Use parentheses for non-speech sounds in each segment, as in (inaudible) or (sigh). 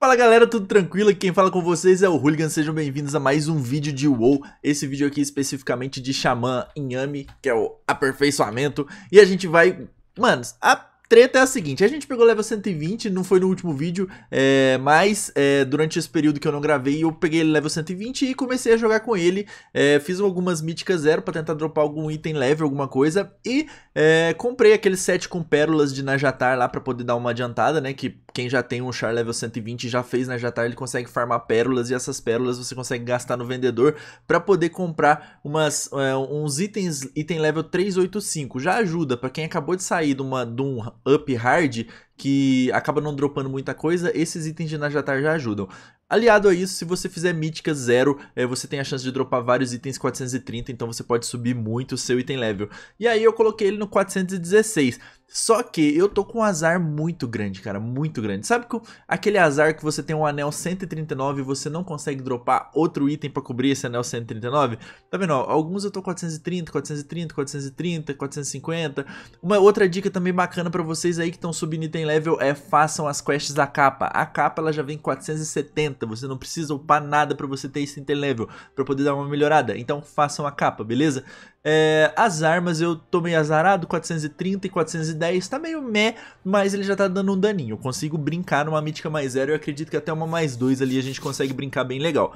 Fala galera, tudo tranquilo? quem fala com vocês é o Hooligan, sejam bem-vindos a mais um vídeo de WoW. Esse vídeo aqui especificamente de Xamã Inhame, que é o aperfeiçoamento. E a gente vai... Manos, a treta é a seguinte, a gente pegou level 120, não foi no último vídeo, é, mas é, durante esse período que eu não gravei, eu peguei ele level 120 e comecei a jogar com ele. É, fiz algumas míticas zero pra tentar dropar algum item leve, alguma coisa. E é, comprei aquele set com pérolas de Najatar lá pra poder dar uma adiantada, né, que quem já tem um char level 120 já fez na né? Jatar, tá, ele consegue farmar pérolas e essas pérolas você consegue gastar no vendedor para poder comprar umas, é, uns itens item level 385. Já ajuda para quem acabou de sair de, uma, de um up hard que acaba não dropando muita coisa, esses itens de Najatar já ajudam. Aliado a isso, se você fizer mítica zero, eh, você tem a chance de dropar vários itens 430, então você pode subir muito o seu item level. E aí eu coloquei ele no 416. Só que eu tô com um azar muito grande, cara, muito grande. Sabe que aquele azar que você tem um anel 139 e você não consegue dropar outro item para cobrir esse anel 139? Tá vendo? Ó, alguns eu tô 430, 430, 430, 450. Uma outra dica também bacana para vocês aí que estão subindo item level é façam as quests da capa. A capa ela já vem 470. 40, então, você não precisa upar nada para você ter esse interlevel, para poder dar uma melhorada. Então façam a capa, beleza? É, as armas eu meio azarado, 430 e 410, tá meio meh, mas ele já tá dando um daninho. Eu consigo brincar numa mítica mais zero, eu acredito que até uma mais dois ali a gente consegue brincar bem legal.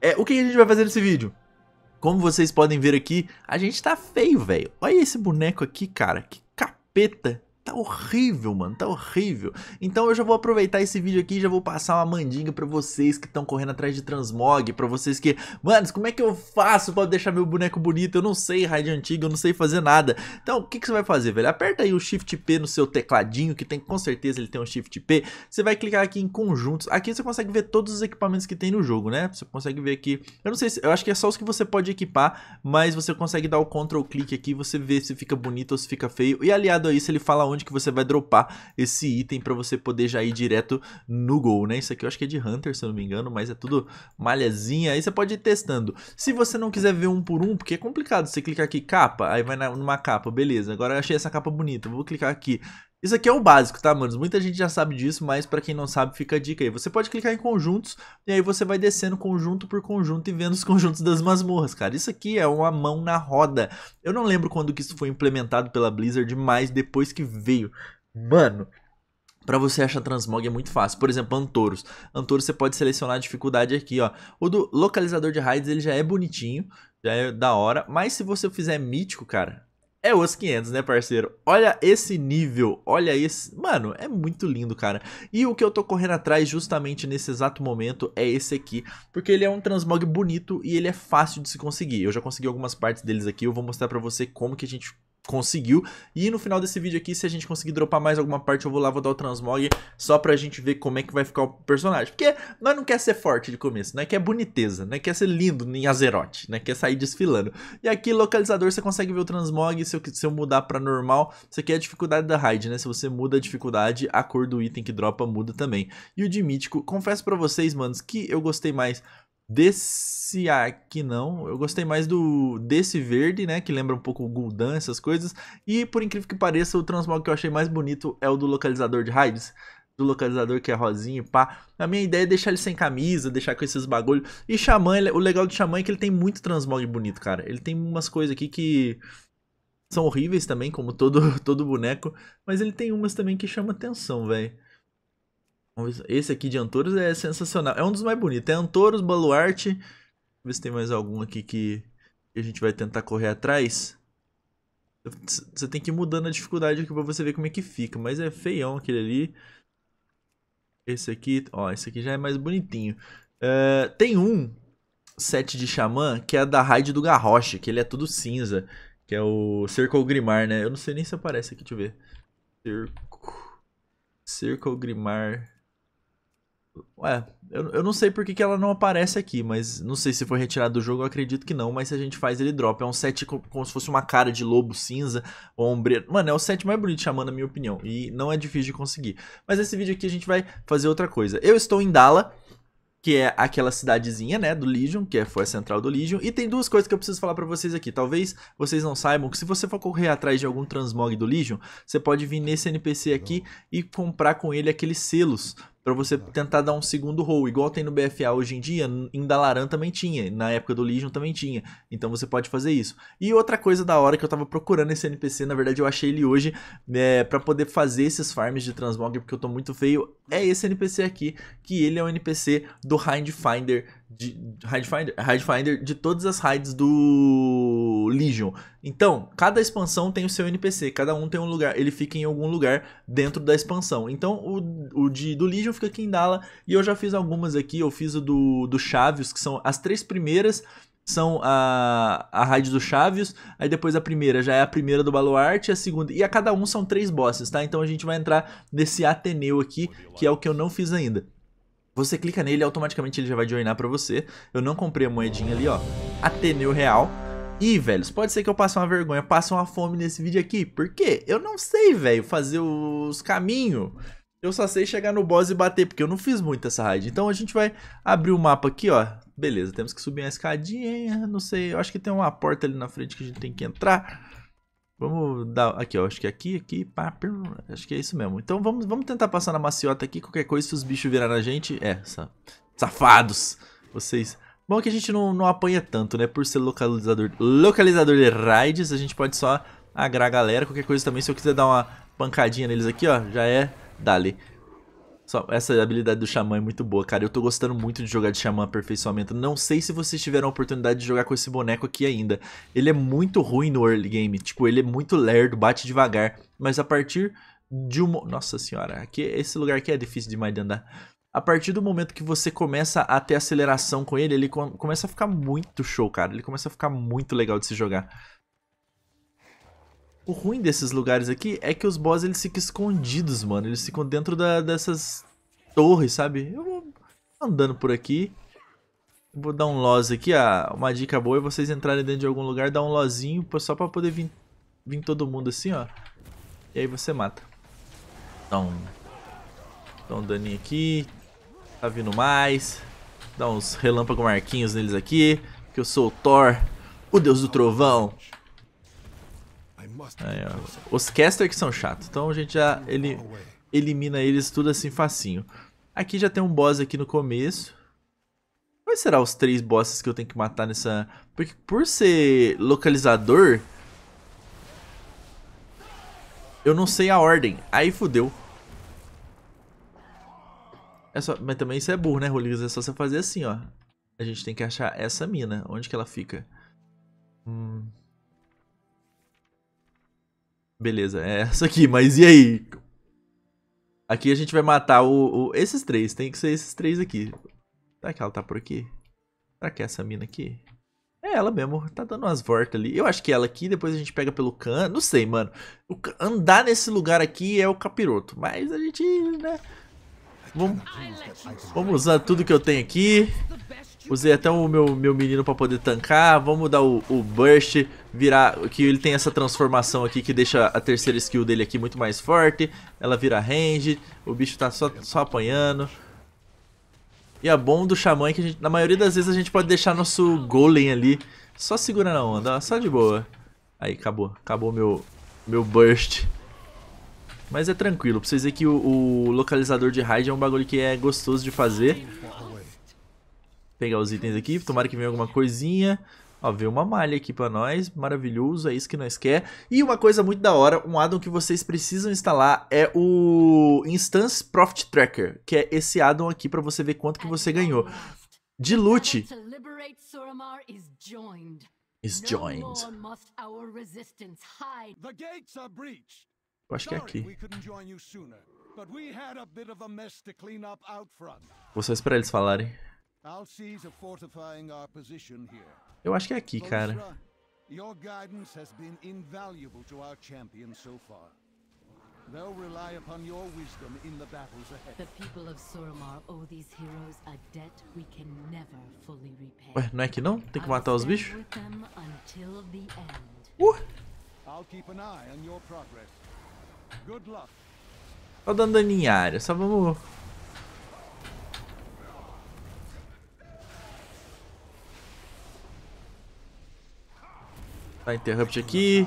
É, o que a gente vai fazer nesse vídeo? Como vocês podem ver aqui, a gente tá feio, velho. Olha esse boneco aqui, cara, que capeta Tá horrível, mano, tá horrível. Então eu já vou aproveitar esse vídeo aqui e já vou passar uma mandinga pra vocês que estão correndo atrás de transmog, pra vocês que... Manos, como é que eu faço pra deixar meu boneco bonito? Eu não sei, raid antigo eu não sei fazer nada. Então, o que, que você vai fazer, velho? Aperta aí o Shift P no seu tecladinho, que tem com certeza ele tem um Shift P. Você vai clicar aqui em conjuntos. Aqui você consegue ver todos os equipamentos que tem no jogo, né? Você consegue ver aqui... Eu não sei, se... eu acho que é só os que você pode equipar, mas você consegue dar o Ctrl clique aqui, você vê se fica bonito ou se fica feio. E aliado a isso, ele fala onde que você vai dropar esse item para você poder já ir direto no gol, né? Isso aqui eu acho que é de Hunter, se eu não me engano, mas é tudo malhazinha. Aí você pode ir testando. Se você não quiser ver um por um, porque é complicado, você clica aqui capa, aí vai na, numa capa, beleza. Agora eu achei essa capa bonita, vou clicar aqui isso aqui é o básico, tá, manos? Muita gente já sabe disso, mas para quem não sabe, fica a dica aí. Você pode clicar em conjuntos e aí você vai descendo conjunto por conjunto e vendo os (laughs) conjuntos das masmorras, cara. Isso aqui é uma mão na roda. Eu não lembro quando que isso foi implementado pela Blizzard, mas depois que veio. Mano, para você achar transmog é muito fácil. Por exemplo, Antoros. Antoros você pode selecionar a dificuldade aqui, ó. O do localizador de raids ele já é bonitinho, já é da hora. Mas se você fizer mítico, cara, é os 500, né, parceiro? Olha esse nível, olha esse... Mano, é muito lindo, cara. E o que eu tô correndo atrás justamente nesse exato momento é esse aqui, porque ele é um transmog bonito e ele é fácil de se conseguir. Eu já consegui algumas partes deles aqui, eu vou mostrar pra você como que a gente conseguiu. E no final desse vídeo aqui, se a gente conseguir dropar mais alguma parte, eu vou lá, vou dar o transmog só pra gente ver como é que vai ficar o personagem. Porque nós não quer ser forte de começo, né? Quer boniteza, né? Quer ser lindo em Azeroth, né? Quer sair desfilando. E aqui, localizador, você consegue ver o transmog. Se eu, se eu mudar pra normal, isso aqui é a dificuldade da raid, né? Se você muda a dificuldade, a cor do item que dropa muda também. E o de mítico, confesso pra vocês, manos, que eu gostei mais Desse aqui não, eu gostei mais do desse verde, né, que lembra um pouco o Gul'dan, essas coisas. E por incrível que pareça, o transmog que eu achei mais bonito é o do localizador de raids do localizador que é rosinho e pá. A minha ideia é deixar ele sem camisa, deixar com esses bagulho. E Xamã, ele, o legal do Xamã é que ele tem muito transmog bonito, cara. Ele tem umas coisas aqui que são horríveis também, como todo, (laughs) todo boneco. Mas ele tem umas também que chama atenção, velho. Esse aqui de Antoros é sensacional. É um dos mais bonitos. É Antoros, Baluarte. Deixa eu ver se tem mais algum aqui que a gente vai tentar correr atrás. Você tem que ir mudando a dificuldade aqui pra você ver como é que fica. Mas é feião aquele ali. Esse aqui, ó, esse aqui já é mais bonitinho. Uh, tem um set de xamã que é da raid do Garrosh, que ele é tudo cinza. Que é o Circle Grimar, né? Eu não sei nem se aparece aqui, deixa eu ver. Circo... Circle Grimar... Ué, eu, eu não sei por que, que ela não aparece aqui, mas não sei se foi retirada do jogo, eu acredito que não, mas se a gente faz ele drop. É um set como, como se fosse uma cara de lobo cinza, ou ombreiro. Mano, é o set mais bonito chamando, na minha opinião, e não é difícil de conseguir. Mas nesse vídeo aqui a gente vai fazer outra coisa. Eu estou em Dala, que é aquela cidadezinha, né, do Legion, que é, foi a central do Legion. E tem duas coisas que eu preciso falar pra vocês aqui. Talvez vocês não saibam que se você for correr atrás de algum transmog do Legion, você pode vir nesse NPC aqui e comprar com ele aqueles selos para você tá. tentar dar um segundo roll, igual tem no BFA hoje em dia, em Dalaran também tinha, na época do Legion também tinha. Então você pode fazer isso. E outra coisa da hora que eu tava procurando esse NPC, na verdade eu achei ele hoje, é, né, para poder fazer esses farms de transmog, porque eu tô muito feio, é esse NPC aqui, que ele é um NPC do Hindfinder de Hide Finder, Hide Finder de todas as raids do Legion. Então, cada expansão tem o seu NPC, cada um tem um lugar, ele fica em algum lugar dentro da expansão. Então, o, o de, do Legion fica aqui em Dala, e eu já fiz algumas aqui, eu fiz o do, do Chaves, que são as três primeiras, são a, a raid do Chaves, aí depois a primeira já é a primeira do Baluarte, a segunda, e a cada um são três bosses, tá? Então a gente vai entrar nesse Ateneu aqui, que é o que eu não fiz ainda. Você clica nele e automaticamente ele já vai joinar pra você. Eu não comprei a moedinha ali, ó. Ateneu Real. E, velhos, pode ser que eu passe uma vergonha, passe uma fome nesse vídeo aqui. Por quê? Eu não sei, velho, fazer os caminhos. Eu só sei chegar no boss e bater, porque eu não fiz muito essa raid. Então a gente vai abrir o mapa aqui, ó. Beleza, temos que subir uma escadinha, não sei. Eu acho que tem uma porta ali na frente que a gente tem que entrar. Vamos dar. Aqui, ó. Acho que aqui, aqui, pá. Pir, acho que é isso mesmo. Então vamos, vamos tentar passar na maciota aqui. Qualquer coisa, se os bichos virarem a gente. É, safados. Vocês. Bom que a gente não, não apanha tanto, né? Por ser localizador, localizador de raids, a gente pode só agrar a galera. Qualquer coisa também, se eu quiser dar uma pancadinha neles aqui, ó, já é dali. Essa habilidade do Xamã é muito boa, cara. Eu tô gostando muito de jogar de Xamã Aperfeiçoamento. Não sei se vocês tiveram a oportunidade de jogar com esse boneco aqui ainda. Ele é muito ruim no early game. Tipo, ele é muito lerdo, bate devagar. Mas a partir de um... Nossa senhora, aqui, esse lugar aqui é difícil demais de andar. A partir do momento que você começa a ter aceleração com ele, ele começa a ficar muito show, cara. Ele começa a ficar muito legal de se jogar. O ruim desses lugares aqui é que os boss eles ficam escondidos, mano. Eles ficam dentro da, dessas torres, sabe? Eu vou andando por aqui. Vou dar um loz aqui. Ah, uma dica boa é vocês entrarem dentro de algum lugar, dar um lozinho só pra poder vir, vir todo mundo assim, ó. E aí você mata. Então, dá um daninho aqui. Tá vindo mais. Dá uns relâmpagos marquinhos neles aqui. Que eu sou o Thor, o deus do trovão. Aí, Os caster que são chatos, então a gente já ele, elimina eles tudo assim facinho. Aqui já tem um boss aqui no começo. Quais serão os três bosses que eu tenho que matar nessa... Porque por ser localizador... Eu não sei a ordem. Aí fudeu. É só... Mas também isso é burro, né, Roligas? É só você fazer assim, ó. A gente tem que achar essa mina. Onde que ela fica? Hum... Beleza, é essa aqui, mas e aí? Aqui a gente vai matar o, o, esses três, tem que ser esses três aqui. Será que ela tá por aqui? Será que é essa mina aqui? É ela mesmo, tá dando umas voltas ali. Eu acho que é ela aqui, depois a gente pega pelo cano. Não sei, mano. O, andar nesse lugar aqui é o capiroto, mas a gente, né... Vamos, vamos usar tudo que eu tenho aqui. Usei até o meu, meu menino pra poder tancar. Vamos dar o, o burst virar. Que ele tem essa transformação aqui que deixa a terceira skill dele aqui muito mais forte. Ela vira range, o bicho tá só, só apanhando. E a bom do xamã é que gente, na maioria das vezes a gente pode deixar nosso golem ali só segurando a onda, só de boa. Aí, acabou. Acabou meu, meu burst. Mas é tranquilo, pra vocês verem que o, o localizador de raid é um bagulho que é gostoso de fazer. Pegar os itens aqui, tomara que venha alguma coisinha. Ó, veio uma malha aqui para nós, maravilhoso, é isso que nós quer. E uma coisa muito da hora, um addon que vocês precisam instalar é o Instance Profit Tracker, que é esse addon aqui para você ver quanto que você ganhou. loot. Is joined. Eu acho que é aqui. Vou só esperar eles falarem. I'll seize a fortifying our position here. Eu acho que é aqui, cara. Your guidance has been invaluable to our champion so far. They'll rely upon your wisdom in the battles ahead. The people of owe these heroes a debt we can never fully repay. Ué, não é que não? Tem que matar os bichos? Uh! I'll keep an eye on your progress. Good luck. Olha tá o dano em área, só vamos Tá, interrupt aqui.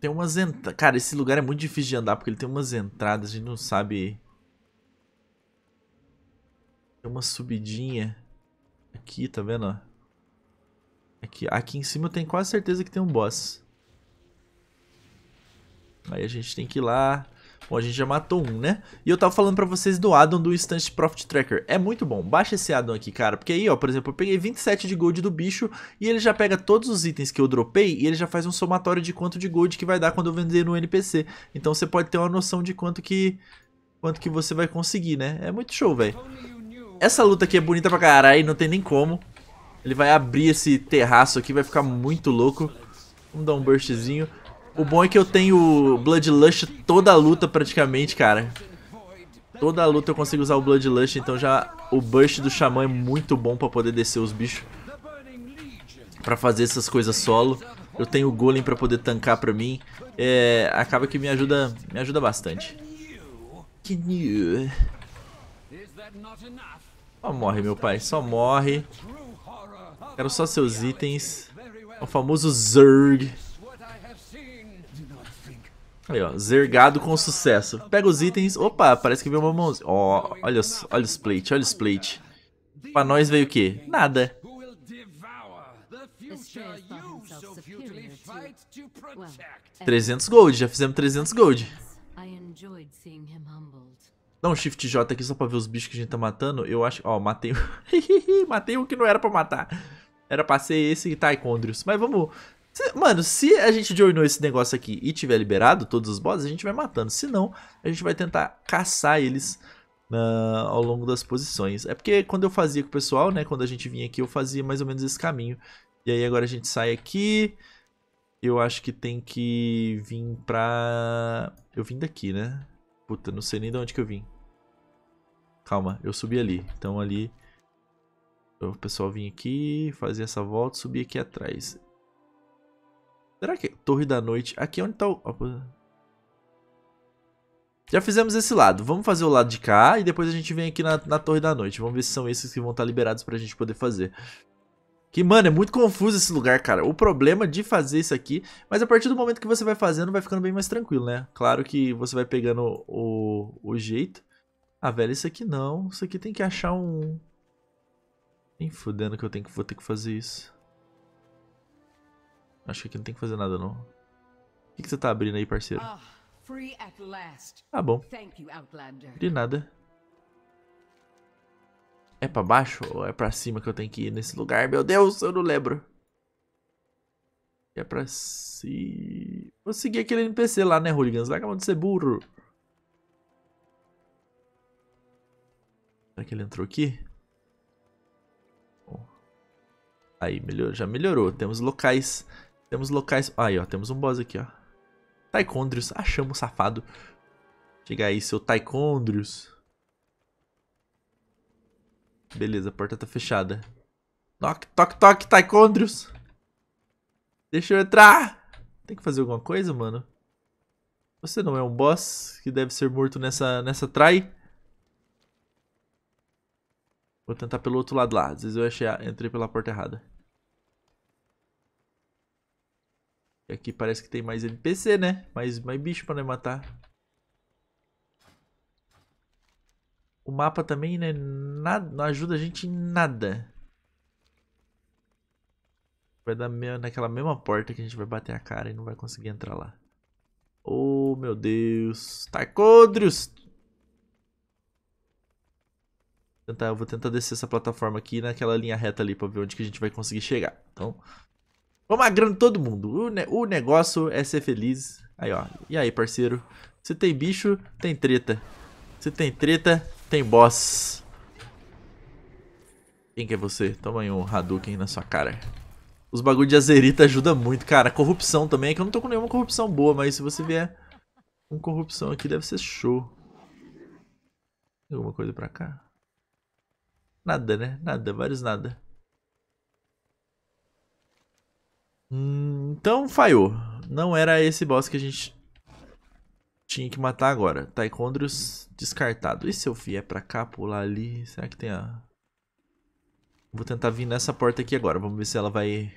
Tem umas entradas. Cara, esse lugar é muito difícil de andar porque ele tem umas entradas, a gente não sabe. Tem uma subidinha. Aqui, tá vendo? Aqui, aqui em cima eu tenho quase certeza que tem um boss. Aí a gente tem que ir lá. Bom, a gente já matou um, né? E eu tava falando pra vocês do addon do Instant Profit Tracker. É muito bom. Baixa esse addon aqui, cara. Porque aí, ó, por exemplo, eu peguei 27 de gold do bicho e ele já pega todos os itens que eu dropei e ele já faz um somatório de quanto de gold que vai dar quando eu vender no NPC. Então você pode ter uma noção de quanto que quanto que você vai conseguir, né? É muito show, velho. Essa luta aqui é bonita pra caralho, não tem nem como. Ele vai abrir esse terraço aqui, vai ficar muito louco. Vamos dar um burstzinho. O bom é que eu tenho Bloodlust toda a luta praticamente, cara. Toda a luta eu consigo usar o Bloodlust, então já o burst do Xamã é muito bom pra poder descer os bichos. Pra fazer essas coisas solo. Eu tenho o Golem pra poder tancar pra mim. É, acaba que me ajuda, me ajuda bastante. Que Só morre, meu pai. Só morre. Quero só seus itens. O famoso Zerg. Aí, ó, zergado com sucesso. Pega os itens. Opa, parece que veio uma mãozinha. Ó, oh, olha, olha os plate, olha os plate. Pra nós veio o quê? Nada. Well, 300 gold, já fizemos 300 gold. Dá um shift J aqui só pra ver os bichos que a gente tá matando. Eu acho... Ó, matei... (laughs) matei um que não era pra matar. Era pra ser esse Taekwondo. Mas vamos Mano, se a gente joinou esse negócio aqui e tiver liberado todos os bosses, a gente vai matando. Se não, a gente vai tentar caçar eles na, ah, ao longo das posições. É porque quando eu fazia com o pessoal, né? Quando a gente vinha aqui, eu fazia mais ou menos esse caminho. E aí agora a gente sai aqui. Eu acho que tem que vir pra... Eu vim daqui, né? Puta, não sei nem de onde que eu vim. Calma, eu subi ali. Então ali... O pessoal vinha aqui, fazia essa volta, subia aqui atrás. Será que é Torre da Noite? Aqui é onde tá o... Já fizemos esse lado. Vamos fazer o lado de cá e depois a gente vem aqui na, na Torre da Noite. Vamos ver se são esses que vão estar liberados pra gente poder fazer. Que, mano, é muito confuso esse lugar, cara. O problema de fazer isso aqui... Mas a partir do momento que você vai fazendo, vai ficando bem mais tranquilo, né? Claro que você vai pegando o, o, o jeito. Ah, velho, isso aqui não. Isso aqui tem que achar um... Nem fudendo que eu tenho que, vou ter que fazer isso. Acho que aqui não tem que fazer nada, não. O que, que você tá abrindo aí, parceiro? Ah, tá bom. De nada. É pra baixo ou é pra cima que eu tenho que ir nesse lugar? Meu Deus, eu não lembro. É pra cima... Vou seguir aquele NPC lá, né, Hooligans? Larga a de ser burro. Será que ele entrou aqui? Aí, melhor, já melhorou. Temos locais temos locais... Aí, ó, temos um boss aqui, ó. Taekondrius, achamos, safado. Chega aí, seu Taekondrius. Beleza, a porta tá fechada. Toque, toque, toque, Taekondrius. Deixa eu entrar. Tem que fazer alguma coisa, mano? Você não é um boss que deve ser morto nessa, nessa trai? Vou tentar pelo outro lado lá. Às vezes eu achei, entrei pela porta errada. Aqui é parece que tem mais NPC, né? Mais, mais bicho pra matar. O mapa também né, nada, não ajuda a gente em nada. Vai dar meio, naquela mesma porta que a gente vai bater a cara e não vai conseguir entrar lá. Oh, meu Deus. Tarcodrius! Tentar, eu vou tentar descer essa plataforma aqui naquela linha reta ali pra ver onde que a gente vai conseguir chegar. Então, Vamos a grana todo mundo. O, ne o negócio é ser feliz. Aí, ó. E aí, parceiro? você tem bicho, tem treta. Você tem treta, tem boss. Quem que é você? Toma aí um Hadouken na sua cara. Os bagulho de azerita ajuda muito, cara. Corrupção também, é que eu não tô com nenhuma corrupção boa, mas se você vier com corrupção aqui, deve ser show. Tem alguma coisa pra cá? Nada, né? Nada, vários nada. Hum, então falhou. Não era esse boss que a gente tinha que matar agora. Taekondros descartado. E se eu vier pra cá, pular ali? Será que tem a... Vou tentar vir nessa porta aqui agora. Vamos ver se ela vai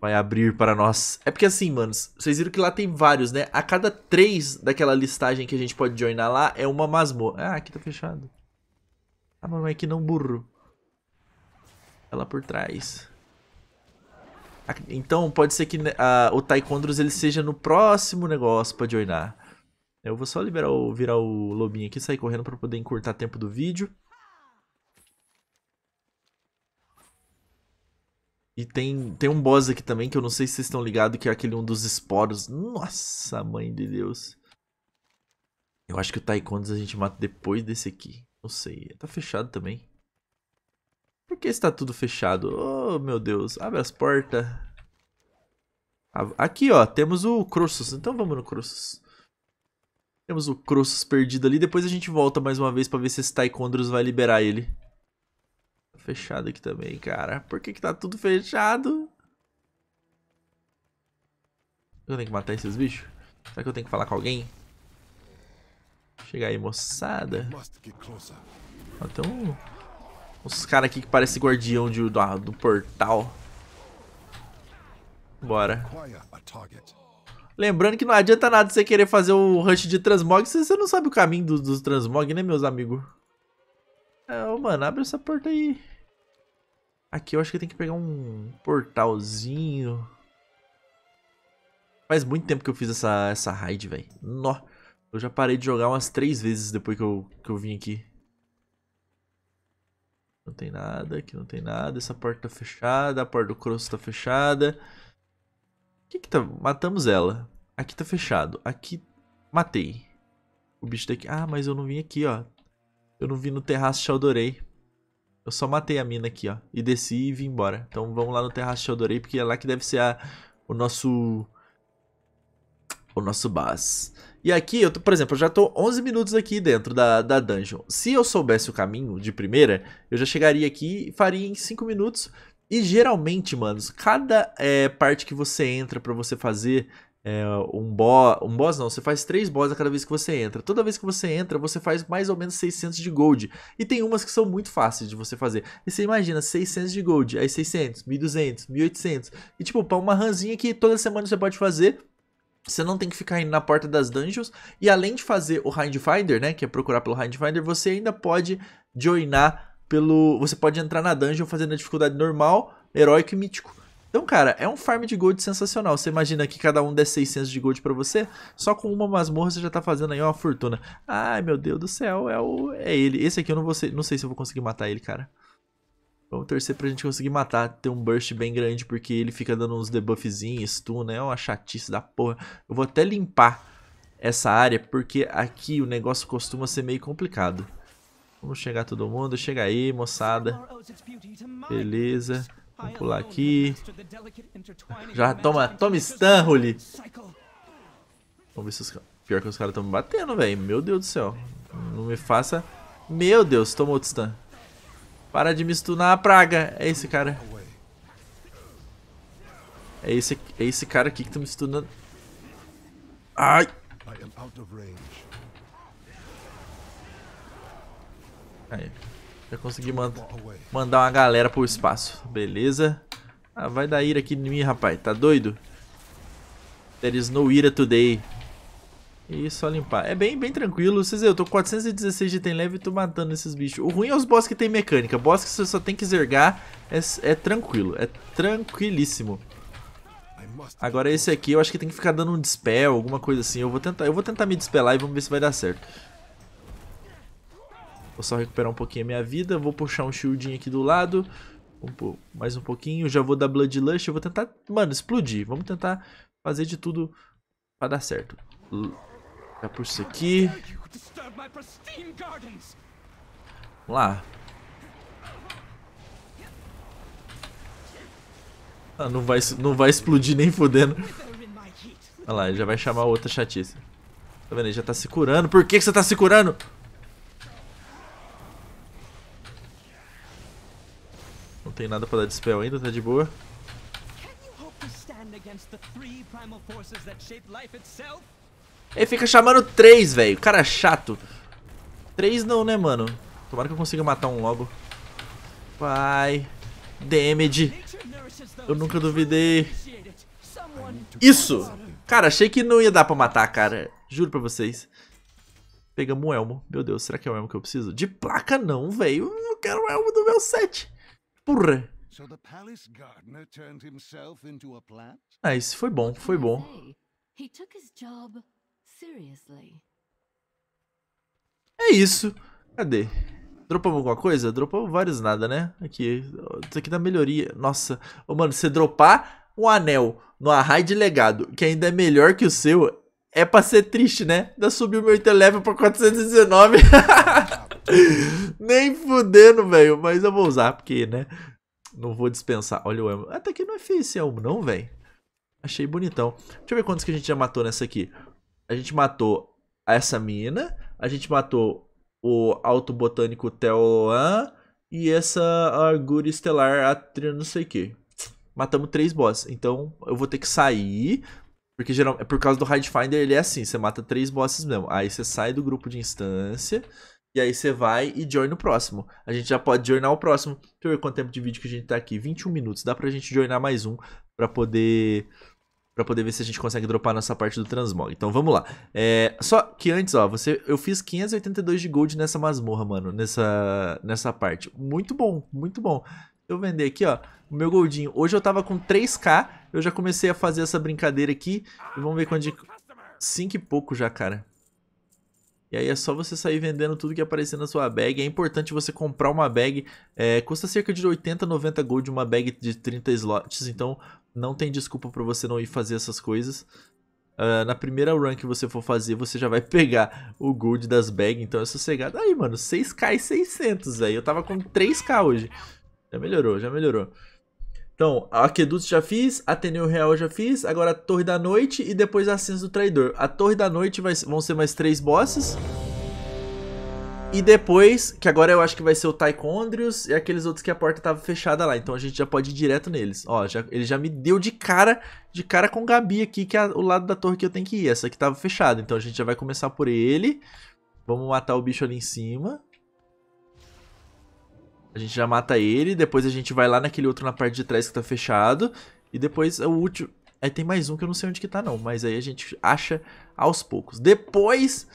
vai abrir para nós. É porque assim, manos, vocês viram que lá tem vários, né? A cada três daquela listagem que a gente pode joinar lá é uma masmorra. Ah, aqui tá fechado. Ah, mas é que não burro. Ela por trás. Então pode ser que né, a, o Taekwondros ele seja no próximo negócio pra joinar. Eu vou só liberar o, virar o lobinho aqui, sair correndo pra poder encurtar tempo do vídeo. E tem, tem um boss aqui também, que eu não sei se vocês estão ligados, que é aquele um dos esporos. Nossa, mãe de Deus. Eu acho que o Taekwondos a gente mata depois desse aqui. Não sei, tá fechado também. Por que está tudo fechado? Oh, meu Deus. Abre as portas. Aqui, ó. Temos o Crossus. Então vamos no Crossus. Temos o Crossus perdido ali. Depois a gente volta mais uma vez pra ver se esse Taekwondo vai liberar ele. Tá fechado aqui também, cara. Por que que tá tudo fechado? Eu tenho que matar esses bichos? Será que eu tenho que falar com alguém? Chega aí, moçada. Ó, tem um... Os caras aqui que parecem guardião de, do, ah, do portal. Bora. Lembrando que não adianta nada você querer fazer o rush de transmog se você não sabe o caminho dos, transmog, né, meus amigos? É, mano, abre essa porta aí. Aqui eu acho que tem que pegar um portalzinho. Faz muito tempo que eu fiz essa, essa raid, velho. Nó. Eu já parei de jogar umas três vezes depois que eu, que eu vim aqui não tem nada, aqui não tem nada. Essa porta tá fechada, a porta do Crosso tá fechada. O que que tá... Matamos ela. Aqui tá fechado. Aqui... Matei. O bicho daqui... Ah, mas eu não vim aqui, ó. Eu não vim no terraço Chaldorei. Eu só matei a mina aqui, ó. E desci e vim embora. Então vamos lá no terraço Chaldorei, porque é lá que deve ser a... o nosso... O nosso base. E aqui, eu tô, por exemplo, eu já tô 11 minutos aqui dentro da, da dungeon. Se eu soubesse o caminho de primeira, eu já chegaria aqui e faria em 5 minutos. E geralmente, manos, cada é, parte que você entra para você fazer é, um, boss um boss, não, você faz três bosses a cada vez que você entra. Toda vez que você entra, você faz mais ou menos 600 de gold. E tem umas que são muito fáceis de você fazer. E você imagina, 600 de gold, aí 600, 1200, 1800. E tipo, pra uma ranzinha que toda semana você pode fazer você não tem que ficar indo na porta das dungeons. E além de fazer o Hindfinder, né? Que é procurar pelo Hindfinder, você ainda pode joinar pelo. Você pode entrar na dungeon fazendo a dificuldade normal, heróico e mítico. Então, cara, é um farm de gold sensacional. Você imagina que cada um der 600 de gold para você? Só com uma masmorra você já tá fazendo aí uma fortuna. Ai, meu Deus do céu, é, o... é ele. Esse aqui eu não, vou... não sei se eu vou conseguir matar ele, cara. Vamos torcer pra gente conseguir matar, ter um burst bem grande, porque ele fica dando uns debuffzinhos, stun, né? É uma chatice da porra. Eu vou até limpar essa área, porque aqui o negócio costuma ser meio complicado. Vamos chegar todo mundo. Chega aí, moçada. Beleza. Vamos pular aqui. Já toma, toma stun, roli. Vamos ver se os... Pior que os caras estão me batendo, velho. Meu Deus do céu. Não me faça... Meu Deus, tomou outro stun. Para de me stunar a praga. É esse cara. É esse, é esse cara aqui que tá me stunando. Ai! Aí. Já consegui mandar uma galera pro espaço. Beleza. Ah, vai dar ira aqui em mim, rapaz. Tá doido? There is no ira today. E é só limpar. É bem, bem tranquilo. Vocês eu tô com 416 de item leve e tô matando esses bichos. O ruim é os boss que tem mecânica. Boss que você só tem que zergar é, é tranquilo. É tranquilíssimo. Agora esse aqui eu acho que tem que ficar dando um dispel, alguma coisa assim. Eu vou tentar, eu vou tentar me dispelar e vamos ver se vai dar certo. Vou só recuperar um pouquinho a minha vida. Vou puxar um shieldinho aqui do lado. Um mais um pouquinho. Já vou dar Bloodlust. Eu vou tentar, mano, explodir. Vamos tentar fazer de tudo pra dar certo. Ficar tá por isso aqui. Vamos lá. Ah, não vai, não vai explodir nem fodendo. Olha lá, ele já vai chamar outra chatice. Tá vendo? Ele já tá se curando. Por que, que você tá se curando? Não tem nada pra dar dispel ainda, tá de boa. Can you hope to stand against the three primal forces that shape life itself? Ele fica chamando três, velho. Cara é chato. Três não, né, mano? Tomara que eu consiga matar um logo. Vai. Damage. Eu nunca duvidei. Isso! Cara, achei que não ia dar pra matar, cara. Juro pra vocês. Pegamos um elmo. Meu Deus, será que é o elmo que eu preciso? De placa não, velho. Eu quero o elmo do meu set. Porra. Ah, isso foi bom, foi bom. É isso. Cadê? Dropamos alguma coisa? Dropamos vários nada, né? Aqui. Isso aqui dá tá melhoria. Nossa. Ô, mano, você dropar um anel no arraio de legado, que ainda é melhor que o seu, é pra ser triste, né? Ainda subiu meu interlevel pra 419. (laughs) Nem fudendo, velho. Mas eu vou usar, porque, né? Não vou dispensar. Olha o elmo. Até que não é feio esse elmo, não, velho. Achei bonitão. Deixa eu ver quantos que a gente já matou nessa aqui a gente matou essa mina, a gente matou o alto botânico Teolan e essa argura estelar Atria não sei o que. Matamos três bosses. Então eu vou ter que sair. Porque geralmente, é por causa do Hidefinder ele é assim: você mata três bosses mesmo. Aí você sai do grupo de instância. E aí você vai e join no próximo. A gente já pode joinar o próximo. Deixa eu ver quanto tempo de vídeo que a gente tá aqui. 21 minutos. Dá pra gente joinar mais um. Pra poder para poder ver se a gente consegue dropar nessa parte do transmog. Então vamos lá. É, só que antes, ó, você, eu fiz 582 de gold nessa masmorra, mano, nessa, nessa parte. Muito bom, muito bom. Eu vender aqui, ó, o meu goldinho. Hoje eu tava com 3k, eu já comecei a fazer essa brincadeira aqui. E vamos ver quanto de... 5 e pouco já, cara. E aí é só você sair vendendo tudo que aparecer na sua bag. É importante você comprar uma bag. É, custa cerca de 80, 90 gold uma bag de 30 slots. Então não tem desculpa para você não ir fazer essas coisas. Uh, na primeira run que você for fazer, você já vai (laughs) pegar o gold das bags. Então é sossegado. Aí, mano, 6k e 600, velho. Eu tava com 3k hoje. Já melhorou, já melhorou. Então, Aqueduto já fiz, Ateneu Real já fiz, agora a Torre da Noite e depois a Ascenso do Traidor. A Torre da Noite vai, vão ser mais três bosses. E depois, que agora eu acho que vai ser o Tychondrius e aqueles outros que a porta tava fechada lá. Então a gente já pode ir direto neles. Ó, já, ele já me deu de cara, de cara com o Gabi aqui, que é o lado da torre que eu tenho que ir. Essa aqui tava fechada. Então a gente já vai começar por ele. Vamos matar o bicho ali em cima. A gente já mata ele, depois a gente vai lá naquele outro na parte de trás que tá fechado. E depois é o último... Aí tem mais um que eu não sei onde que tá não, mas aí a gente acha aos poucos. Depois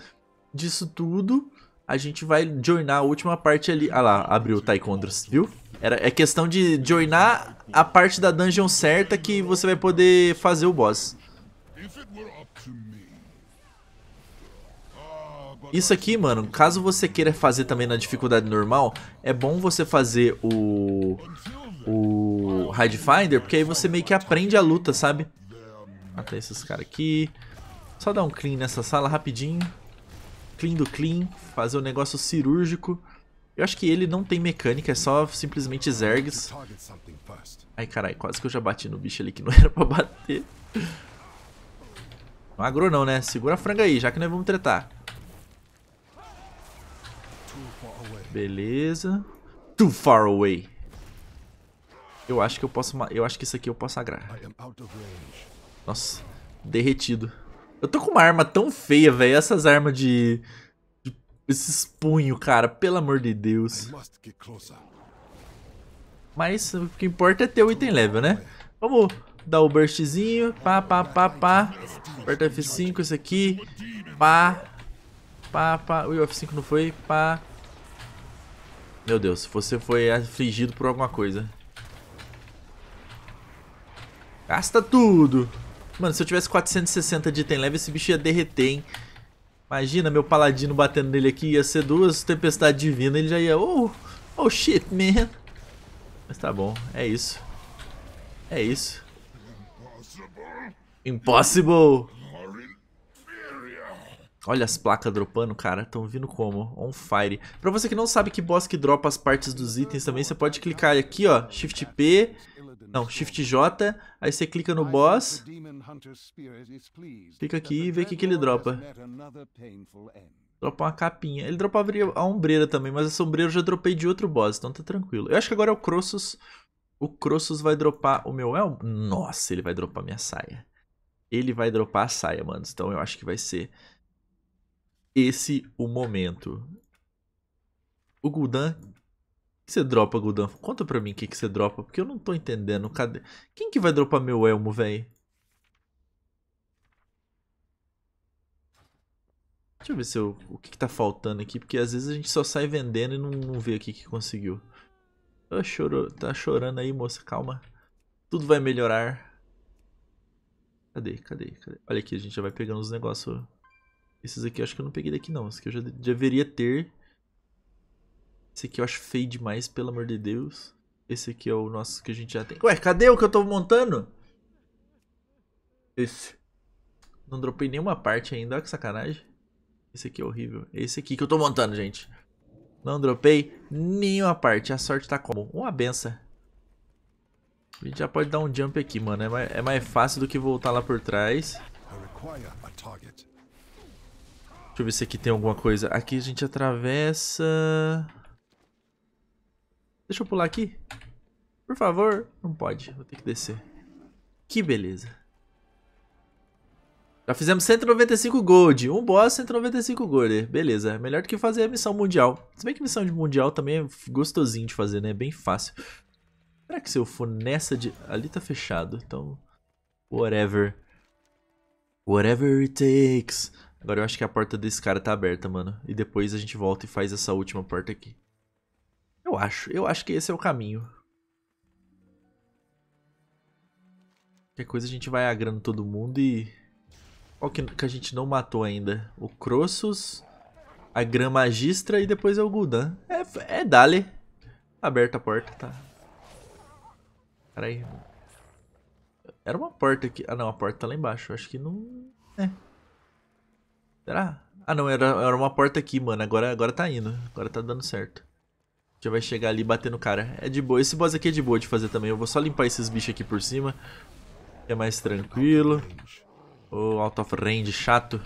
disso tudo, a gente vai joinar a última parte ali. Ah lá, abriu o Taekwondo, viu? Era, é questão de joinar a parte da dungeon certa que você vai poder fazer o boss. Isso aqui, mano, caso você queira fazer também na dificuldade normal, é bom você fazer o... O Hidefinder, porque aí você meio que aprende a luta, sabe? Até esses caras aqui. Só dar um clean nessa sala rapidinho clean do clean, fazer o um negócio cirúrgico. Eu acho que ele não tem mecânica, é só simplesmente zergs. Ai carai, quase que eu já bati no bicho ali que não era pra bater. Não agrou não, né? Segura a franga aí, já que nós vamos tretar. Beleza. Too far away. Eu acho que eu posso, eu acho que isso aqui eu posso agrar. Nossa, derretido. Eu tô com uma arma tão feia, velho. Essas armas de... de... Esses punhos, cara. Pelo amor de Deus. Mas o que importa é ter o item level, né? Vamos dar o burstzinho. Pá, pá, pá, pá. Aperta F5 esse aqui. Pá. Pá, pá. Ui, o F5 não foi. Pá. Meu Deus, se você foi afligido por alguma coisa. Gasta tudo. Mano, se eu tivesse 460 de item leve, esse bicho ia derreter, hein? Imagina meu paladino batendo nele aqui, ia ser duas tempestades divinas, ele já ia... Oh, oh shit, man! Mas tá bom, é isso. É isso. Impossible! Olha as placas dropando, cara. Estão vindo como? On fire. Pra você que não sabe que boss que dropa as partes dos itens também, você pode clicar aqui, ó. Shift P não, Shift J, aí você clica no boss, clica aqui e vê o que, que ele dropa. Dropa uma capinha. Ele dropa a ombreira também, mas essa ombreira eu já dropei de outro boss, então tá tranquilo. Eu acho que agora é o Crossus. O Crossus vai dropar o meu elmo. Nossa, ele vai dropar minha saia. Ele vai dropar a saia, mano. Então eu acho que vai ser esse o momento. O Gul'dan que você dropa, Gudan? Conta pra mim o que, que você dropa, porque eu não tô entendendo. Cadê? Quem que vai dropar meu elmo, velho? Deixa eu ver se eu, o que, que tá faltando aqui, porque às vezes a gente só sai vendendo e não, não vê o que que conseguiu. Oh, chorou, tá chorando aí, moça, calma. Tudo vai melhorar. Cadê, cadê, cadê? Olha aqui, a gente já vai pegando os negócios. Esses aqui eu acho que eu não peguei daqui não, esses aqui eu já deveria ter... Esse aqui eu acho feio demais, pelo amor de Deus. Esse aqui é o nosso que a gente já tem. Ué, cadê o que eu tô montando? Esse. Não dropei nenhuma parte ainda, olha que sacanagem. Esse aqui é horrível. Esse aqui que eu tô montando, gente. Não dropei nenhuma parte. A sorte tá como? Uma benção. A gente já pode dar um jump aqui, mano. É mais, é mais fácil do que voltar lá por trás. Deixa eu ver se aqui tem alguma coisa. Aqui a gente atravessa... Deixa eu pular aqui. Por favor. Não pode, vou ter que descer. Que beleza. Já fizemos 195 gold. Um boss, 195 gold. Beleza, melhor do que fazer a missão mundial. Se bem que missão de mundial também é gostosinho de fazer, né? É bem fácil. Será que se eu for nessa de... Ali tá fechado, então... Whatever. Whatever it takes. Agora eu acho que a porta desse cara tá aberta, mano. E depois a gente volta e faz essa última porta aqui. Eu acho, eu acho que esse é o caminho. Qualquer coisa a gente vai agrando todo mundo e... Qual que, que a gente não matou ainda? O Crossus, a Gran Magistra e depois é o Gul'dan. É, é Dali. Aberta a porta, tá. Peraí. Era uma porta aqui. Ah não, a porta tá lá embaixo. Acho que não... É. Será? Ah não, era, era uma porta aqui, mano. Agora, agora tá indo. Agora tá dando certo. Já vai chegar ali e bater no cara. É de boa. Esse boss aqui é de boa de fazer também. Eu vou só limpar esses bichos aqui por cima. Que é mais tranquilo. Ô, oh, out of range, chato.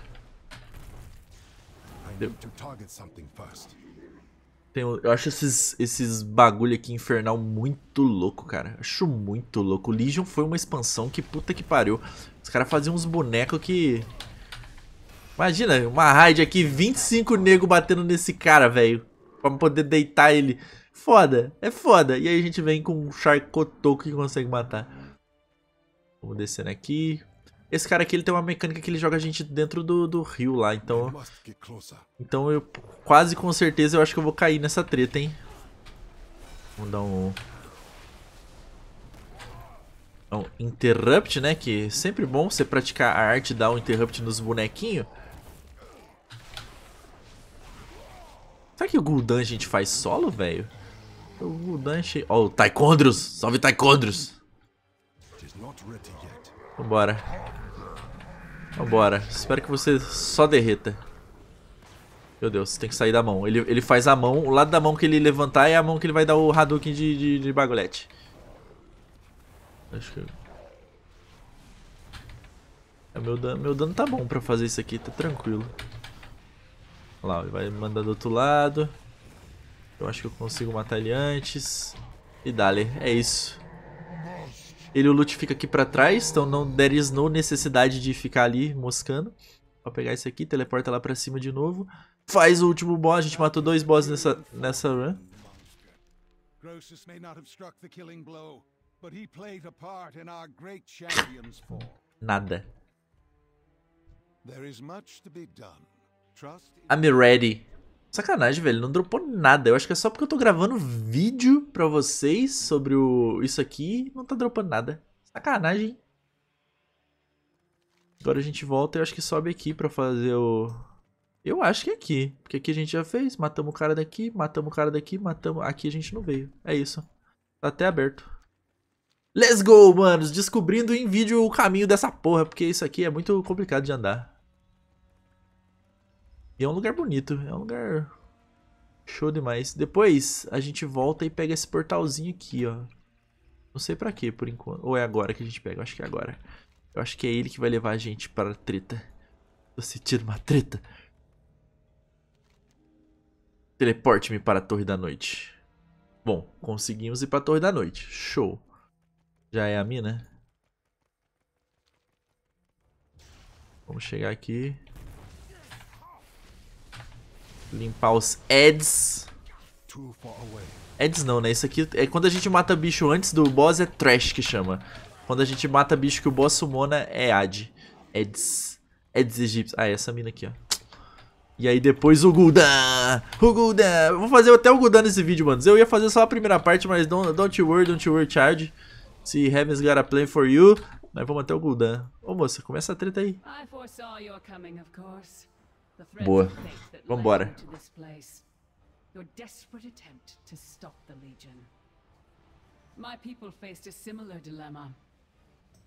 eu acho esses, esses bagulho aqui infernal muito louco, cara. Acho muito louco. O Legion foi uma expansão que puta que pariu. Os caras faziam uns bonecos que... Imagina, uma raid aqui, 25 nego batendo nesse cara, velho pra poder deitar ele. Foda, é foda. E aí a gente vem com um charcotou que consegue matar. Vamos descendo aqui. Esse cara aqui ele tem uma mecânica que ele joga a gente dentro do, do rio lá, então... Então eu quase com certeza eu acho que eu vou cair nessa treta, hein? Vamos dar um... Um interrupt, né? Que é sempre bom você praticar a arte dar um interrupt nos bonequinhos. Será que o Gul'dan a gente faz solo, velho? O Gul'dan... Ó, oh, o Taekondros! Salve Taekondros! Vambora. Vambora. Espero que você só derreta. Meu Deus, tem que sair da mão. Ele, ele faz a mão, o lado da mão que ele levantar é a mão que ele vai dar o Hadouken de, de, de bagulete. Acho que... É, meu, dano, meu dano tá bom pra fazer isso aqui, tá tranquilo. Olha lá, ele vai mandar do outro lado. Eu acho que eu consigo matar ele antes. E dale, é isso. Ele e o loot fica aqui pra trás, então não there is no necessidade de ficar ali moscando. Vou pegar esse aqui, teleporta lá pra cima de novo. Faz o último boss, a gente matou dois bosses nessa, nessa run. Grossus may not have struck the killing blow, but he played a part in our great champion's fall. Nada. There is much to be done. I'm ready. Sacanagem, velho, não dropou nada. Eu acho que é só porque eu tô gravando vídeo pra vocês sobre o isso aqui não tá dropando nada. Sacanagem. Agora a gente volta e eu acho que sobe aqui pra fazer o... Eu acho que é aqui, porque aqui a gente já fez. Matamos o cara daqui, matamos o cara daqui, matamos... Aqui a gente não veio. É isso. Tá até aberto. Let's go, manos! Descobrindo em vídeo o caminho dessa porra, porque isso aqui é muito complicado de andar. E é um lugar bonito, é um lugar show demais. Depois a gente volta e pega esse portalzinho aqui, ó. Não sei pra quê, por enquanto. Ou é agora que a gente pega? Eu acho que é agora. Eu acho que é ele que vai levar a gente para treta. Tô sentindo uma treta. Teleporte-me para a Torre da Noite. Bom, conseguimos ir para a Torre da Noite. Show. Já é a mina? Vamos chegar aqui. Limpar os ads. Ads não, né? Isso aqui é quando a gente mata bicho antes do boss é trash que chama. Quando a gente mata bicho que o boss sumona né, é ad. Ads. Ads egípcios. Ah, é essa mina aqui, ó. E aí depois o Gul'dan. O Gul'dan. Vou fazer até o Gul'dan nesse vídeo, mano. Eu ia fazer só a primeira parte, mas don't, don't worry, don't you worry, child. Se Heaven's got a plan for you. Mas vamos até o Gul'dan. Ô, moça, começa a treta aí. I foresaw your coming, of course. Boa. Vambora. Your desperate attempt to stop the Legion. My people faced a similar dilemma.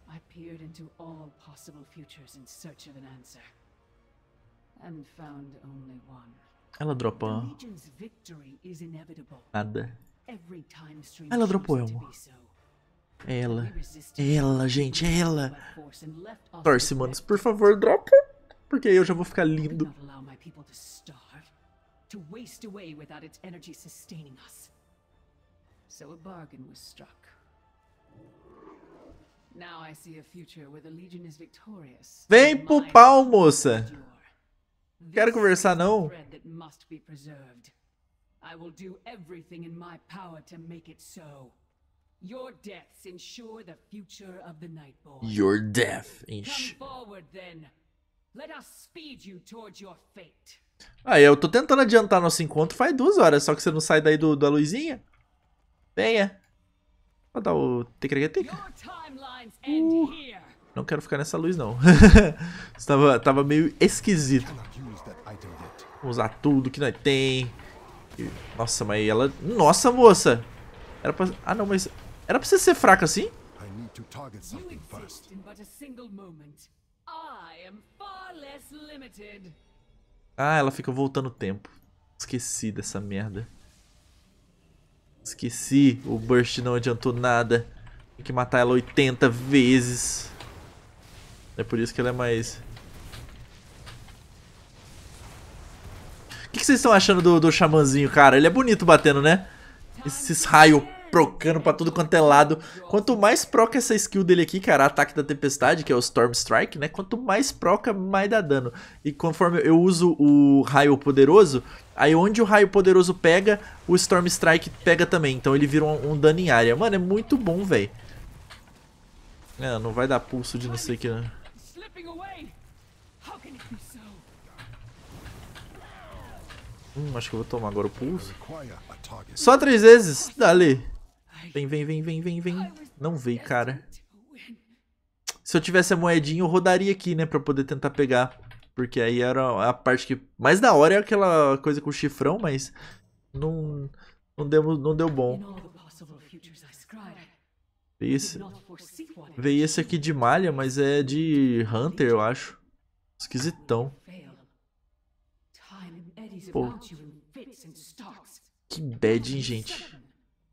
I peered into all possible futures in search of an answer. And found only one. Ela dropa. Nada. Ela dropou ela ela. É ela, gente, ela. Torce, manos, por favor, dropa porque eu já vou ficar lindo. To waste away without its energy sustaining us. So a bargain was struck. Now I see a future where the Legion is victorious. Vem pro pau, moça. Quero conversar não. I will do everything in my power to make it so. Your deaths ensure the future of the Nightborn. Your death ensure. Come forward then. Aí ah, eu tô tentando adiantar nosso encontro faz duas horas, só que você não sai daí do, da luzinha. Venha. Vou dar o ticrequetica. Uh, não quero ficar nessa luz, não. (laughs) tava, tava meio esquisito. Vamos usar tudo que nós tem. Nossa, mas ela... Nossa, moça! Era pra... Ah, não, mas... Era pra você ser fraca assim? I need ah, ela fica voltando o tempo. Esqueci dessa merda. Esqueci, o Burst não adiantou nada. Tem que matar ela 80 vezes. É por isso que ela é mais... O que, que vocês estão achando do, do xamãzinho, cara? Ele é bonito batendo, né? Esses raios procando pra tudo quanto é lado. Quanto mais proca essa skill dele aqui, cara, ataque da tempestade, que é o Storm Strike, né? Quanto mais proca, mais dá dano. E conforme eu uso o raio poderoso, aí onde o raio poderoso pega, o Storm Strike pega também. Então ele vira um, um dano em área. Mano, é muito bom, velho. É, não vai dar pulso de não sei o que, né? Hum, acho que eu vou tomar agora o pulso. Só três vezes? Dali. Vem, vem, vem, vem, vem, vem. Não vem cara. Tipo Se eu tivesse a moedinha, eu rodaria aqui, né? Pra poder tentar pegar. Porque aí era a parte que... Mais da hora é aquela coisa com o chifrão, mas... Não... Não deu, não deu bom. Esse... Veio esse aqui de malha, mas é de Hunter, eu acho. Esquisitão. Pô. Que bad, hein, gente.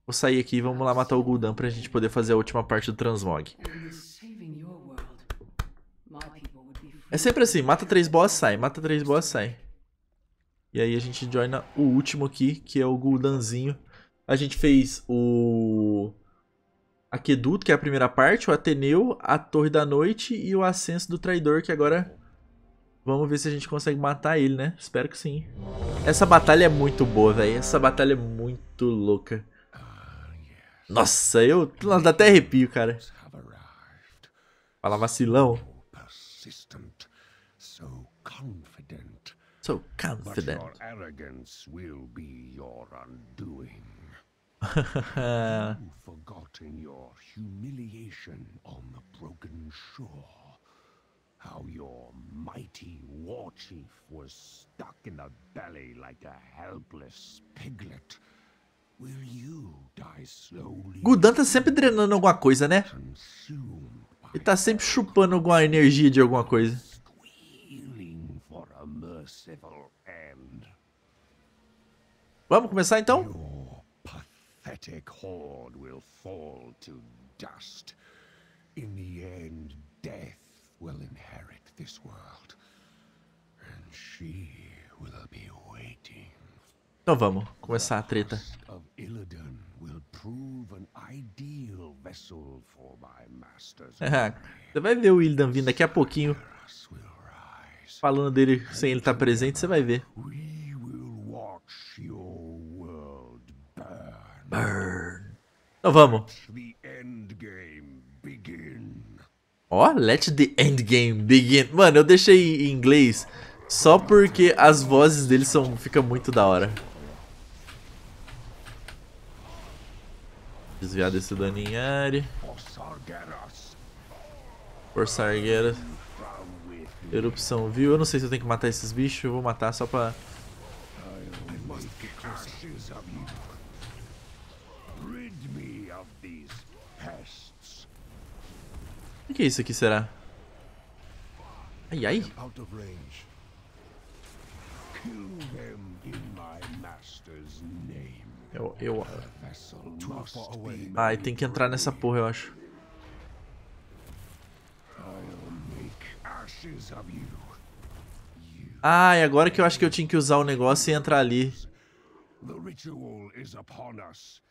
Vou sair aqui e vamos lá matar o Gul'dan pra gente poder fazer a última parte do Transmog. É sempre assim, mata três boss, sai. Mata três boss, sai. E aí a gente joina o último aqui, que é o Gul'danzinho. A gente fez o... Aqueduto, que é a primeira parte, o Ateneu, a Torre da Noite e o Ascenso do Traidor, que agora vamos ver se a gente consegue matar ele, né? Espero que sim. Essa batalha é muito boa, velho. Essa batalha é muito louca. Nossa, eu dá até arrepio, cara. Fala vacilão. So confident. So confident. your arrogance will be your undoing. (laughs) You've forgotten your humiliation on the broken shore. How your mighty war chief was stuck in the belly like a helpless piglet Gudan tá sempre drenando alguma coisa, né? Ele tá sempre chupando alguma energia de alguma coisa. Vamos começar então? will fall to dust. In the end, death will inherit this world, and she will be waiting. Então vamos começar a treta. (laughs) você vai ver o Illidan vindo daqui a pouquinho. Falando dele sem ele estar tá presente, você vai ver. Burn. Então vamos. Ó, oh, let the endgame begin. Mano, eu deixei em inglês só porque as vozes deles são, fica muito da hora. Desviar desse dano em área. Força Erupção viu. Eu não sei se eu tenho que matar esses bichos. Eu vou matar só pra... O que é isso aqui, será? Ai, ai. Kill them in my master's name. Eu, eu... Ai, ah, tem que entrar nessa porra, eu acho. Ah, e é agora que eu acho que eu tinha que usar o negócio e entrar ali. O ritual está sobre nós.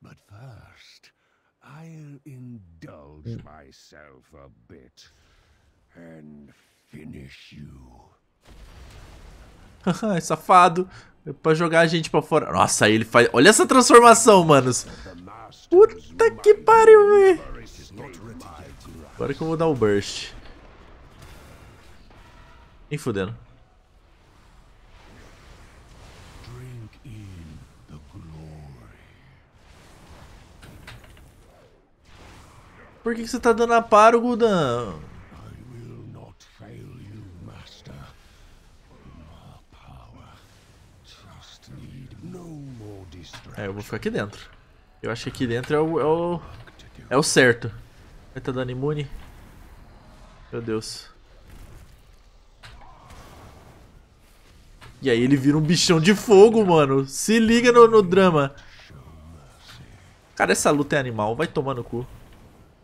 Mas primeiro, eu indulge hmm. myself a bit and finish you. Haha, (laughs) safado. Pra jogar a gente pra fora. Nossa, aí ele faz. Olha essa transformação, manos. Puta que pariu, velho. Agora que eu vou dar o burst. Nem fudendo. Por que, que você tá dando a paro, Gudan? É, eu vou ficar aqui dentro. Eu acho que aqui dentro é o... É o, é o certo. Ele tá dando imune. Meu Deus. E aí ele vira um bichão de fogo, mano. Se liga no, no drama. Cara, essa luta é animal. Vai tomar no cu.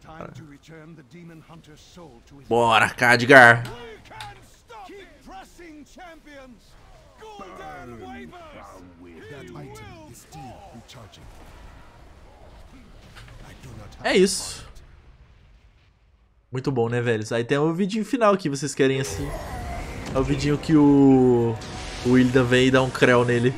Cara. Bora, Khadgar. É isso. Muito bom, né, velhos? Aí tem o um vidinho final que vocês querem, assim. É o vidinho que o... O Wilda vem e dá um creu nele.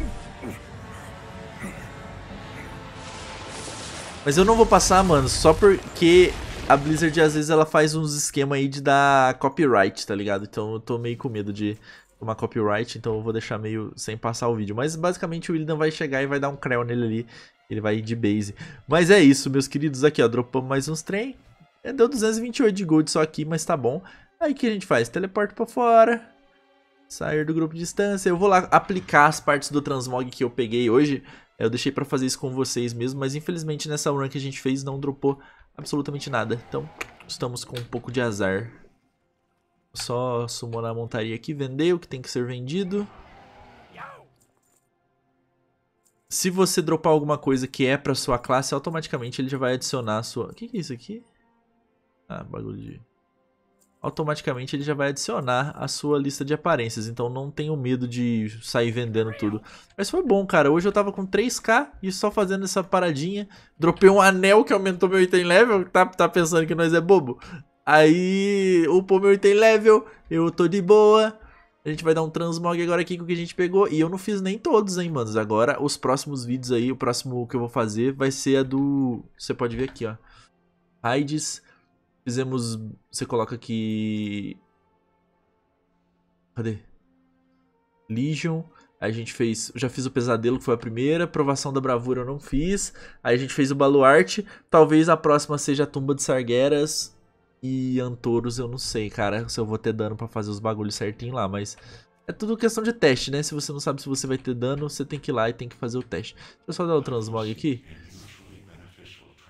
Mas eu não vou passar, mano, só porque a Blizzard às vezes ela faz uns esquema aí de dar copyright, tá ligado? Então eu tô meio com medo de uma copyright, então eu vou deixar meio sem passar o vídeo. Mas basicamente o Illidan vai chegar e vai dar um creu nele ali, ele vai ir de base. Mas é isso, meus queridos, aqui ó, dropamos mais uns trem. É, deu 228 de gold só aqui, mas tá bom. Aí o que a gente faz? Teleporta pra fora, sair do grupo de distância. Eu vou lá aplicar as partes do transmog que eu peguei hoje. Eu deixei pra fazer isso com vocês mesmo, mas infelizmente nessa run que a gente fez não dropou absolutamente nada. Então estamos com um pouco de azar. Só sumou na montaria aqui, vender o que tem que ser vendido. Se você dropar alguma coisa que é pra sua classe, automaticamente ele já vai adicionar a sua... O que, que é isso aqui? Ah, bagulho de... Automaticamente ele já vai adicionar a sua lista de aparências, então não tenho medo de sair vendendo tudo. Mas foi bom, cara. Hoje eu tava com 3k e só fazendo essa paradinha. Dropei um anel que aumentou meu item level. Tá, tá pensando que nós é bobo? Aí o Pomer tem level, eu tô de boa. A gente vai dar um transmog agora aqui com o que a gente pegou. E eu não fiz nem todos, hein, manos. Agora, os próximos vídeos aí, o próximo que eu vou fazer vai ser a do... Você pode ver aqui, ó. Raids. Fizemos... Você coloca aqui... Cadê? Legion. Aí a gente fez, já fiz o Pesadelo, que foi a primeira, Provação da Bravura eu não fiz. Aí a gente fez o Baluarte, talvez a próxima seja a Tumba de Sargueras, e Antorus eu não sei, cara, se eu vou ter dano para fazer os bagulhos certinho lá, mas... É tudo questão de teste, né? Se você não sabe se você vai ter dano, você tem que ir lá e tem que fazer o teste. Deixa eu só dar o transmog aqui.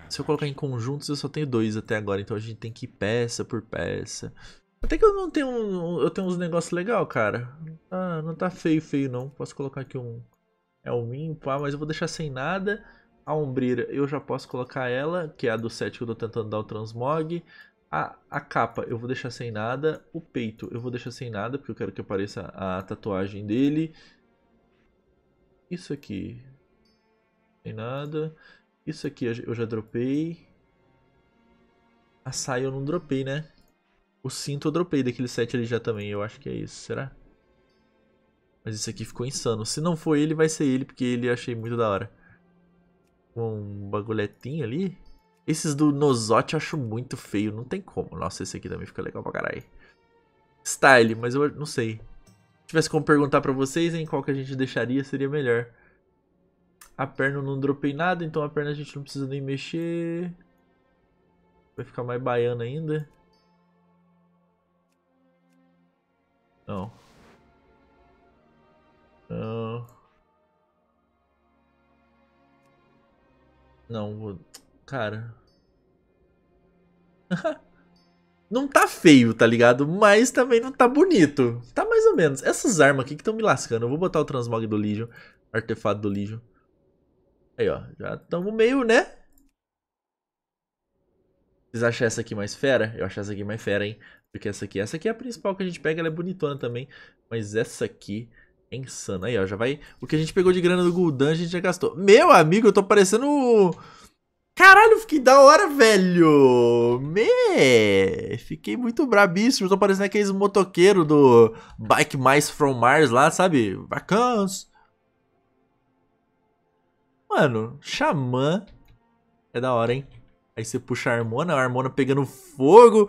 Se eu colocar em conjuntos, eu só tenho dois até agora, então a gente tem que ir peça por peça. Até que eu não tenho um, eu tenho uns negócios legal, cara. Ah, não tá feio, feio não. Posso colocar aqui um Elmin, é pá, mas eu vou deixar sem nada. A Ombreira eu já posso colocar ela, que é a do 7 que eu tô tentando dar o transmog. A, a capa eu vou deixar sem nada, o peito eu vou deixar sem nada, porque eu quero que apareça a tatuagem dele. Isso aqui, sem nada. Isso aqui eu já dropei. A saia eu não dropei, né? O cinto eu dropei daquele set ali já também, eu acho que é isso, será? Mas isso aqui ficou insano. Se não for ele, vai ser ele, porque ele achei muito da hora. Um bagulhetinho ali. Esses do Nozote eu acho muito feio, não tem como. Nossa, esse aqui também fica legal pra caralho. Style, mas eu não sei. Se tivesse como perguntar pra vocês em qual que a gente deixaria, seria melhor. A perna eu não dropei nada, então a perna a gente não precisa nem mexer. Vai ficar mais baiana ainda. Não. Não. Não, vou... Cara. (laughs) não tá feio, tá ligado? Mas também não tá bonito. Tá mais ou menos. Essas armas aqui que estão me lascando. Eu vou botar o transmog do Legion. Artefato do Legion. Aí, ó. Já estamos meio, né? Vocês acham essa aqui mais fera? Eu acho essa aqui mais fera, hein? Porque essa aqui, essa aqui é a principal que a gente pega, ela é bonitona também. Mas essa aqui é insana. Aí, ó, já vai... O que a gente pegou de grana do Gul'dan, a gente já gastou. Meu amigo, eu tô parecendo... Caralho, fiquei da hora, velho! Me! Fiquei muito brabíssimo. Tô parecendo aqueles motoqueiro do Bike Mais From Mars lá, sabe? Vacances. Mano, xamã é da hora, hein? Aí você puxa a harmona, a harmona pegando fogo.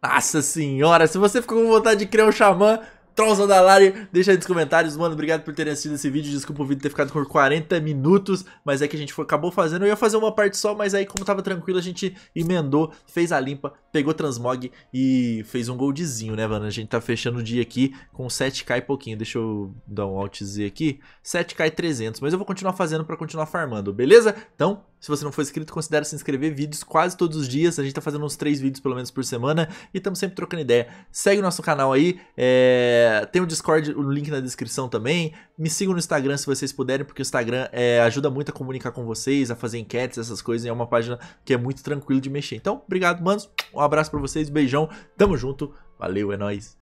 Nossa senhora, se você ficou com vontade de criar um xamã, Trolls da Lari. Deixa aí nos comentários, mano. Obrigado por terem assistido esse vídeo. Desculpa o vídeo ter ficado por 40 minutos, mas é que a gente foi, acabou fazendo. Eu ia fazer uma parte só, mas aí, como tava tranquilo, a gente emendou, fez a limpa, pegou transmog e fez um goldzinho, né, mano? A gente tá fechando o dia aqui com 7k e pouquinho. Deixa eu dar um alt Z aqui. 7k e 300, mas eu vou continuar fazendo pra continuar farmando, beleza? Então, se você não for inscrito, considere se inscrever. Vídeos quase todos os dias. A gente tá fazendo uns três vídeos pelo menos por semana e estamos sempre trocando ideia. Segue o nosso canal aí. É... Tem o Discord, o link na descrição também. Me sigam no Instagram se vocês puderem, porque o Instagram é, ajuda muito a comunicar com vocês, a fazer enquetes, essas coisas. é uma página que é muito tranquilo de mexer. Então, obrigado, manos. Um abraço para vocês, beijão. Tamo junto. Valeu, é nóis.